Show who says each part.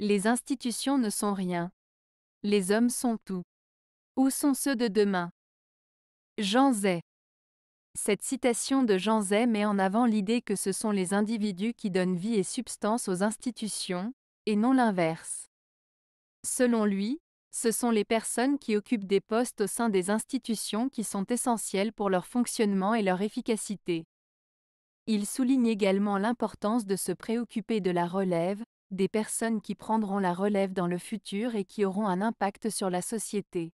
Speaker 1: Les institutions ne sont rien. Les hommes sont tout. Où
Speaker 2: sont ceux de demain Jean Zay. Cette citation de Jean Zay met en avant l'idée que ce sont les individus qui donnent vie et substance aux institutions, et non l'inverse. Selon lui, ce sont les personnes qui occupent des postes au sein des institutions qui sont essentielles pour leur fonctionnement et leur efficacité. Il souligne également l'importance de se préoccuper de la relève, des personnes qui prendront la relève dans le futur et qui auront un impact sur la société.